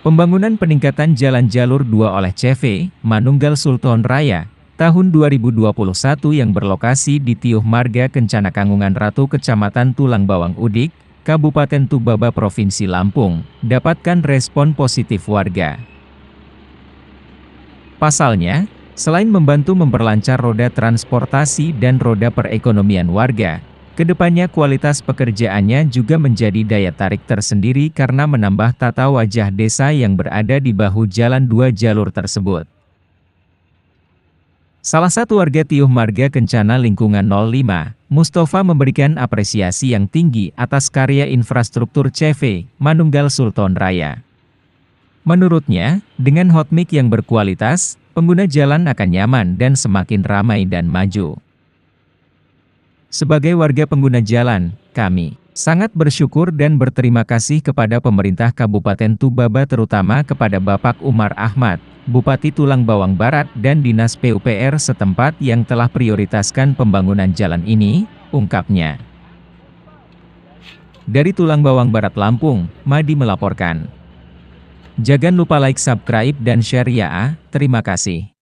Pembangunan peningkatan jalan jalur 2 oleh CV, Manunggal Sultan Raya, tahun 2021 yang berlokasi di Tiuh Marga Kencana Kangungan Ratu Kecamatan Tulang Bawang Udik, Kabupaten Tubaba Provinsi Lampung, dapatkan respon positif warga. Pasalnya, selain membantu memperlancar roda transportasi dan roda perekonomian warga, Kedepannya kualitas pekerjaannya juga menjadi daya tarik tersendiri karena menambah tata wajah desa yang berada di bahu jalan dua jalur tersebut. Salah satu warga Tiuh Marga Kencana Lingkungan 05, Mustafa memberikan apresiasi yang tinggi atas karya infrastruktur CV, Manunggal Sultan Raya. Menurutnya, dengan hot mic yang berkualitas, pengguna jalan akan nyaman dan semakin ramai dan maju. Sebagai warga pengguna jalan, kami sangat bersyukur dan berterima kasih kepada pemerintah Kabupaten Tubaba terutama kepada Bapak Umar Ahmad, Bupati Tulang Bawang Barat dan Dinas PUPR setempat yang telah prioritaskan pembangunan jalan ini, ungkapnya. Dari Tulang Bawang Barat Lampung, Madi melaporkan. Jangan lupa like, subscribe, dan share ya. Terima kasih.